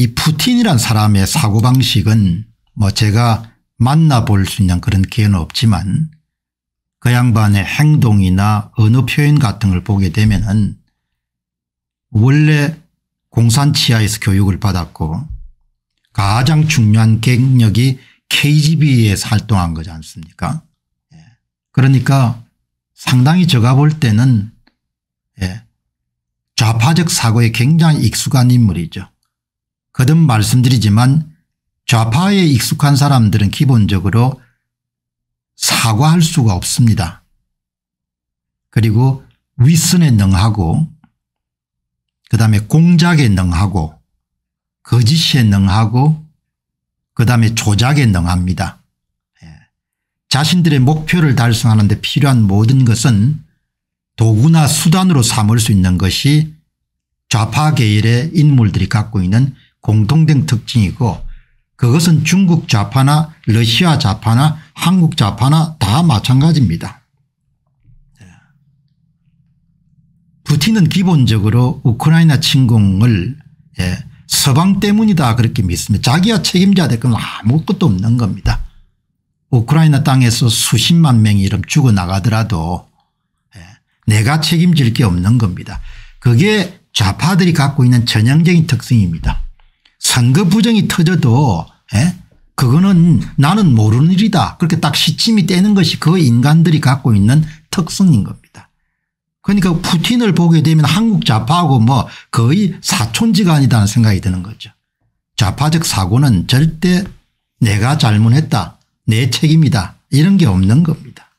이 푸틴이란 사람의 사고방식은 뭐 제가 만나볼 수 있는 그런 기회는 없지만 그 양반의 행동이나 언어 표현 같은 걸 보게 되면 은 원래 공산치하에서 교육을 받았고 가장 중요한 갱력이 KGB에서 활동한 거지 않습니까 예. 그러니까 상당히 제가 볼 때는 예, 좌파적 사고에 굉장히 익숙한 인물이죠. 거듭 말씀드리지만 좌파에 익숙한 사람들은 기본적으로 사과할 수가 없습니다. 그리고 윗선에 능하고 그다음에 공작에 능하고 거짓에 능하고 그다음에 조작에 능합니다. 예. 자신들의 목표를 달성하는 데 필요한 모든 것은 도구나 수단으로 삼을 수 있는 것이 좌파 계열의 인물들이 갖고 있는 공통된 특징이고 그것은 중국 좌파나 러시아 좌파나 한국 좌파나 다 마찬가지입니다. 부티는 기본적으로 우크라이나 침공을 예, 서방 때문이다 그렇게 믿습니다. 자기가 책임져야 될 건 아무것도 없는 겁니다. 우크라이나 땅에서 수십만 명이 이런 죽어나가더라도 예, 내가 책임질 게 없는 겁니다. 그게 좌파들이 갖고 있는 전형적인 특성입니다. 선거 부정이 터져도 에? 예? 그거는 나는 모르는 일이다. 그렇게 딱 시침이 떼는 것이 그 인간들이 갖고 있는 특성인 겁니다. 그러니까 푸틴을 보게 되면 한국 좌파하고 뭐 거의 사촌지간이다는 생각이 드는 거죠. 좌파적 사고는 절대 내가 잘못했다. 내 책임이다. 이런 게 없는 겁니다.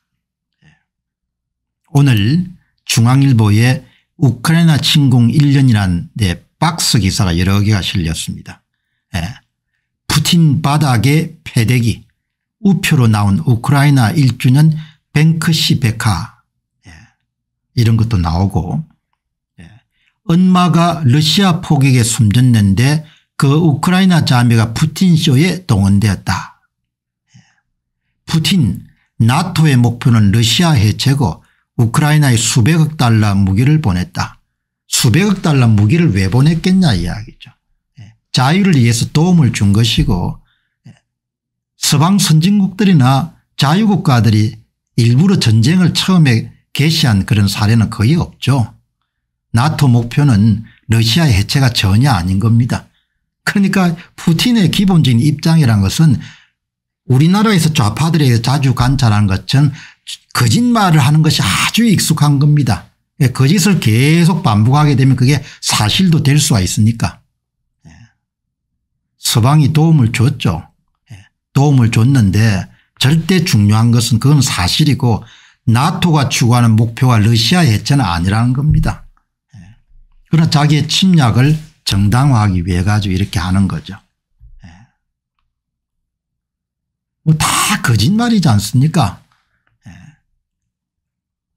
오늘 중앙일보의 우크라이나 침공 1년이라는 박스 기사가 여러 개가 실렸습니다. 예. 푸틴 바닥의 패대기 우표로 나온 우크라이나 1주년 뱅크시 백화 예. 이런 것도 나오고 예. 엄마가 러시아 포격에 숨졌는데 그 우크라이나 자매가 푸틴 쇼에 동원되었다. 예. 푸틴 나토의 목표는 러시아 해체고 우크라이나에 수백억 달러 무기를 보냈다. 수백억 달러 무기를 왜 보냈겠냐 이야기죠. 예. 자유를 위해서 도움을 준 것이고 예. 서방 선진국들이나 자유국가들이 일부러 전쟁을 처음에 개시한 그런 사례는 거의 없죠. 나토 목표는 러시아의 해체가 전혀 아닌 겁니다. 그러니까 푸틴의 기본적인 입장이란 것은 우리나라에서 좌파들에게 자주 관찰한 것처럼 거짓말을 하는 것이 아주 익숙한 겁니다. 예, 거짓을 계속 반복하게 되면 그게 사실도 될 수가 있으니까. 예. 서방이 도움을 줬죠. 예. 도움을 줬는데 절대 중요한 것은 그건 사실이고 나토가 추구하는 목표가 러시아 해체는 아니라는 겁니다. 그러나 자기의 침략을 정당화하기 위해 가지고 이렇게 하는 거죠. 뭐다 거짓말이지 않습니까?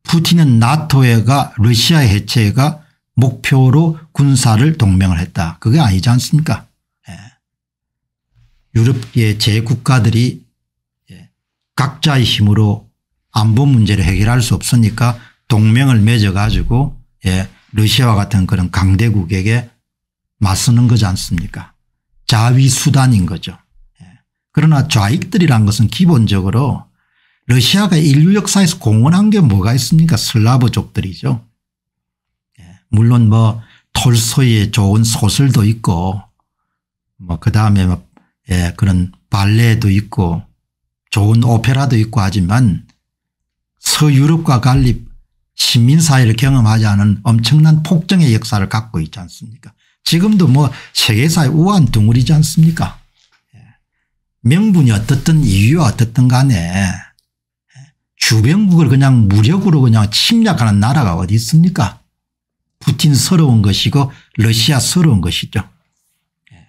푸틴은 나토가 러시아 해체가 목표로 군사를 동맹을 했다. 그게 아니지 않습니까? 예. 유럽의 제국가들이 예. 각자의 힘으로 안보 문제를 해결할 수 없으니까 동맹을 맺어가지고 예. 러시아와 같은 그런 강대국에게 맞서는 거지 않습니까? 자위수단인 거죠. 예. 그러나 좌익들이란 것은 기본적으로 러시아가 인류 역사에서 공헌한 게 뭐가 있습니까? 슬라브족들이죠. 예. 물론 뭐 톨소이의 좋은 소설도 있고 뭐 그다음에 뭐 예, 그런 발레도 있고 좋은 오페라도 있고 하지만 서유럽과 갈립 식민사회를 경험하지 않은 엄청난 폭정의 역사를 갖고 있지 않습니까 지금도 뭐 세계사의 우한 덩어리지 않습니까 예. 명분이 어떻든 이유가 어떻든 간에 주변국을 그냥 무력으로 그냥 침략하는 나라가 어디 있습니까? 푸틴서러운 것이고 러시아서러운 것이죠. 예.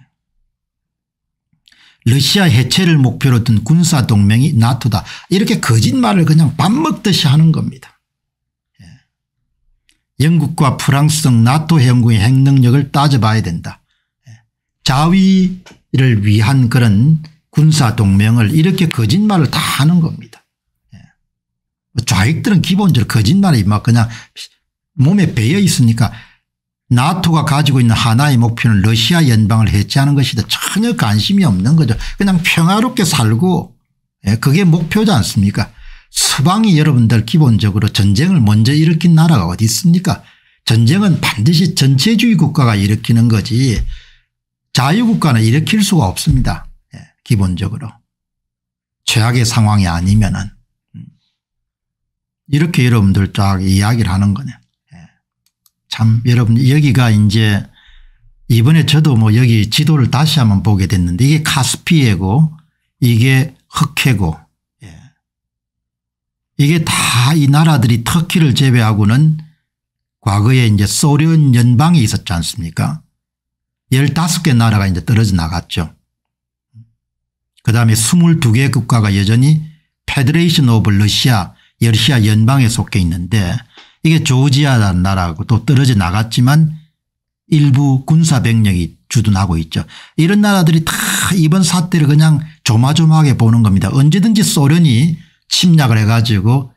러시아 해체를 목표로 둔 군사동맹이 나토다. 이렇게 거짓말을 그냥 밥 먹듯이 하는 겁니다. 예. 영국과 프랑스 등 나토 회원국의 핵능력을 따져봐야 된다. 예. 자위를 위한 그런 군사동맹을 이렇게 거짓말을 다 하는 겁니다. 좌익들은 기본적으로 거짓말에 막 그냥 몸에 배어 있으니까 나토가 가지고 있는 하나의 목표는 러시아 연방을 해체하는 것이다. 전혀 관심이 없는 거죠. 그냥 평화롭게 살고 예, 그게 목표지 않습니까 서방이 여러분들 기본적으로 전쟁을 먼저 일으킨 나라가 어디 있습니까 전쟁은 반드시 전체주의 국가가 일으키는 거지 자유국가는 일으킬 수가 없습니다. 예, 기본적으로 최악의 상황이 아니면 은 이렇게 여러분들 쫙 이야기를 하는 거네. 예. 참 여러분 여기가 이제 이번에 저도 뭐 여기 지도를 다시 한번 보게 됐는데 이게 카스피해고 이게 흑해고 예. 이게 다 이 나라들이 터키를 제외하고는 과거에 이제 소련 연방이 있었지 않습니까 15개 나라가 이제 떨어져 나갔죠. 그 다음에 22개 국가가 여전히 페드레이션 오브 러시아 러시아 연방에 속해 있는데 이게 조지아라는 나라하고 또 떨어져 나갔지만 일부 군사 병력이 주둔하고 있죠. 이런 나라들이 다 이번 사태를 그냥 조마조마하게 보는 겁니다. 언제든지 소련이 침략을 해가지고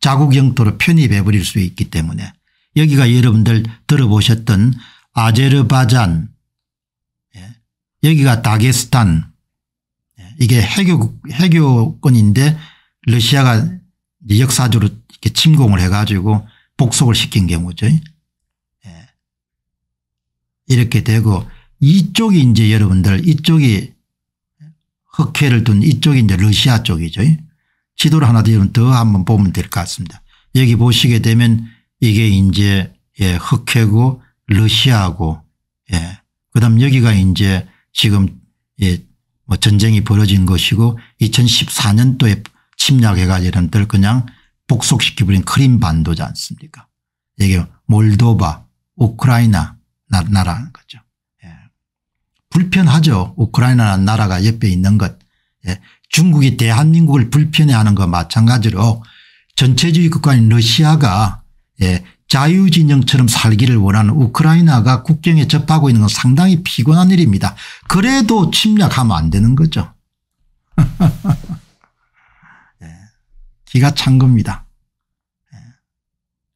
자국 영토로 편입해 버릴 수 있기 때문에 여기가 여러분들 들어보셨던 아제르바잔 예, 여기가 다게스탄 예, 이게 해교, 해교권인데 러시아가 역사주로 이렇게 침공을 해가지고 복속을 시킨 경우죠. 예. 이렇게 되고 이쪽이 이제 여러분들 이쪽이 흑해를 둔 이쪽이 이제 러시아 쪽이죠. 지도를 하나 더 한번 보면 될 것 같습니다. 여기 보시게 되면 이게 이제 예, 흑해고 러시아고 예. 그다음 여기가 이제 지금 예, 뭐 전쟁이 벌어진 것이고 2014년도에 침략해가지고 이런들 그냥 복속시켜버린 크림 반도지 않습니까 이게 몰도바 우크라이나 나라는 거죠. 예. 불편하죠. 우크라이나라는 나라가 옆에 있는 것. 예. 중국이 대한민국을 불편해하는 것 마찬가지로 전체주의 국가인 러시아가 예. 자유진영처럼 살기를 원하는 우크라이나가 국경에 접하고 있는 건 상당히 피곤한 일입니다. 그래도 침략하면 안 되는 거죠. 기가 찬 겁니다. 예.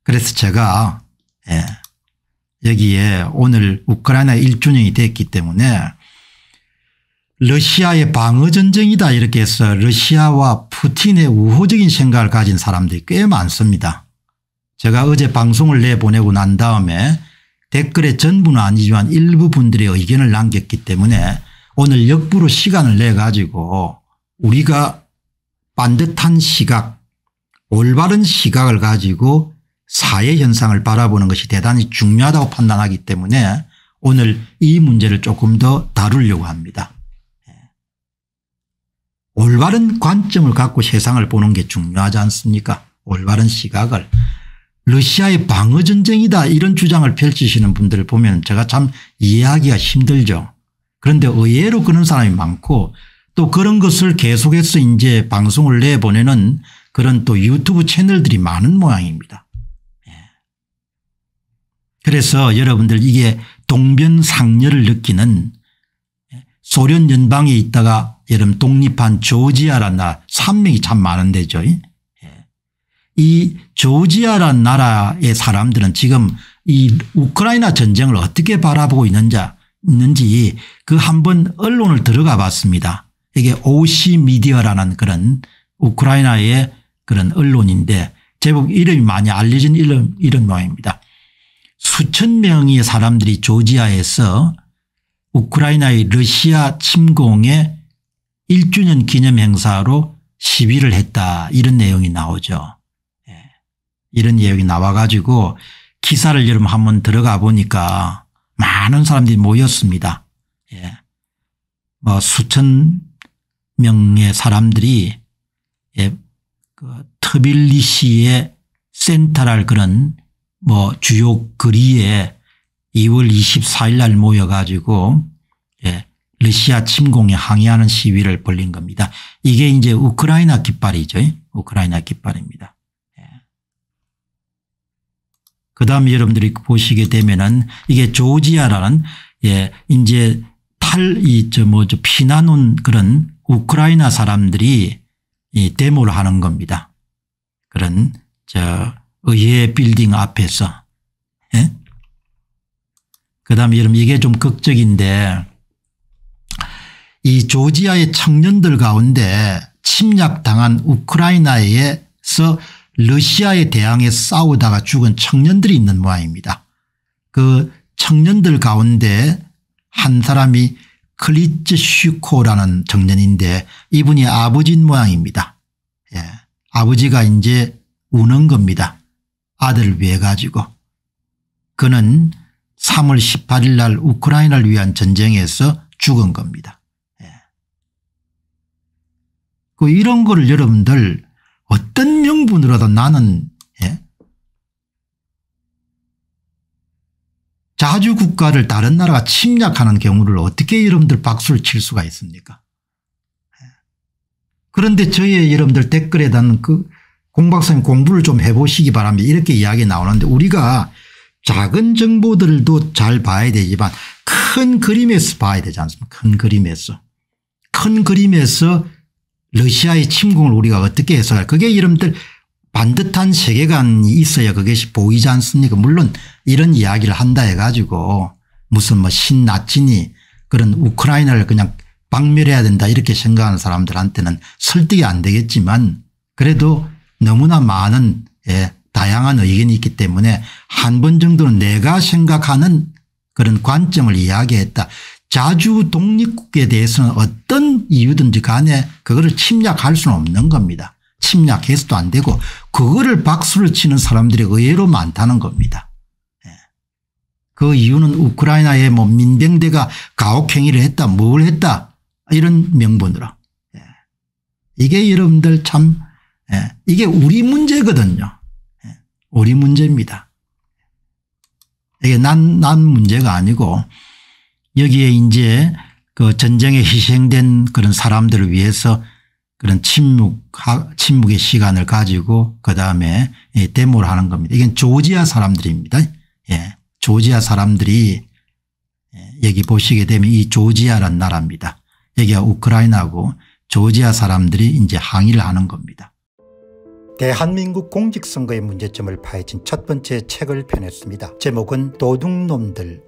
그래서 제가 예, 여기에 오늘 우크라이나 1주년이 됐기 때문에 러시아의 방어전쟁이다 이렇게 해서 러시아와 푸틴의 우호적인 생각을 가진 사람들이 꽤 많습니다. 제가 어제 방송을 내보내고 난 다음에 댓글에 전부는 아니지만 일부 분들의 의견을 남겼기 때문에 오늘 역부로 시간을 내 가지고 우리가 반듯한 시각 올바른 시각을 가지고 사회 현상을 바라보는 것이 대단히 중요하다고 판단하기 때문에 오늘 이 문제를 조금 더 다루려고 합니다. 예. 올바른 관점을 갖고 세상을 보는 게 중요하지 않습니까 올바른 시각을. 러시아의 방어전쟁이다 이런 주장을 펼치시는 분들을 보면 제가 참 이해하기가 힘들죠. 그런데 의외로 그런 사람이 많고 또 그런 것을 계속해서 이제 방송을 내보내는 그런 또 유튜브 채널들이 많은 모양입니다. 예. 그래서 여러분들 이게 동변상렬을 느끼는 예, 소련 연방에 있다가 여름 독립한 조지아란 나라 산맥이 참 많은데죠. 예. 이 조지아란 나라의 사람들은 지금 이 우크라이나 전쟁을 어떻게 바라보고 있는지, 있는지 그 한번 언론을 들어가 봤습니다. 이게 오시 미디어라는 그런 우크라이나의 그런 언론인데 제법 이름이 많이 알려진 이름, 이름입니다. 수천 명의 사람들이 조지아에서 우크라이나의 러시아 침공의 1주년 기념 행사로 시위를 했다 이런 내용이 나오죠. 예. 이런 내용이 나와 가지고 기사를 여러분 한번 들어가 보니까 많은 사람들이 모였습니다. 예. 뭐 수천 명의 사람들이 예. 그 트빌리시의 센터랄 그런 뭐 주요 거리에 2월 24일 날 모여가지고 예, 러시아 침공에 항의하는 시위를 벌린 겁니다. 이게 이제 우크라이나 깃발이죠. 우크라이나 깃발입니다. 예. 그 다음에 여러분들이 보시게 되면은 이게 조지아라는 예, 이제 탈, 이, 저, 뭐, 저, 피난 온 그런 우크라이나 사람들이 이 데모를 하는 겁니다. 그런 저 의회 빌딩 앞에서 예? 그다음에 여러분 이게 좀 극적인데 이 조지아의 청년들 가운데 침략당한 우크라이나에서 러시아에 대항해 싸우다가 죽은 청년들이 있는 모양입니다. 그 청년들 가운데 한 사람이 클리츠 슈코라는 청년인데 이분이 아버진 모양입니다. 예. 아버지가 이제 우는 겁니다. 아들을 위해 가지고. 그는 3월 18일 날 우크라이나를 위한 전쟁에서 죽은 겁니다. 예. 그 이런 거를 여러분들 어떤 명분으로도 나는 자주 국가를 다른 나라가 침략하는 경우를 어떻게 여러분들 박수를 칠 수가 있습니까? 예. 그런데 저희 여러분들 댓글에 단그 공박사님 공부를 좀 해보시기 바랍니다. 이렇게 이야기 나오는데 우리가 작은 정보들도 잘 봐야 되지만 큰 그림에서 봐야 되지 않습니까? 큰 그림에서. 큰 그림에서 러시아의 침공을 우리가 어떻게 해서 그게 여러분들 반듯한 세계관이 있어야 그것이 보이지 않습니까 물론 이런 이야기를 한다 해가지고 무슨 뭐 신나치니 그런 우크라이나를 그냥 박멸해야 된다 이렇게 생각하는 사람들한테는 설득이 안 되겠지만 그래도 너무나 많은 예, 다양한 의견이 있기 때문에 한 번 정도는 내가 생각하는 그런 관점을 이야기했다. 자주 독립국에 대해서는 어떤 이유든지 간에 그거를 침략할 수는 없는 겁니다. 침략해서도 안 되고 그거를 박수를 치는 사람들이 의외로 많다는 겁니다. 예. 그 이유는 우크라이나의 뭐 민병대가 가혹행위를 했다 뭘 했다 이런 명분으로. 예. 이게 여러분들 참 예. 이게 우리 문제거든요. 우리 문제입니다. 이게 난, 난 문제가 아니고 여기에 이제 그 전쟁에 희생된 그런 사람들을 위해서 그런 침묵, 침묵의 시간을 가지고 그 다음에 예, 데모를 하는 겁니다. 이건 조지아 사람들입니다. 예. 조지아 사람들이 예, 여기 보시게 되면 이 조지아란 나라입니다. 여기가 우크라이나고 조지아 사람들이 이제 항의를 하는 겁니다. 대한민국 공직선거의 문제점을 파헤친 첫 번째 책을 펴냈습니다. 제목은 도둑놈들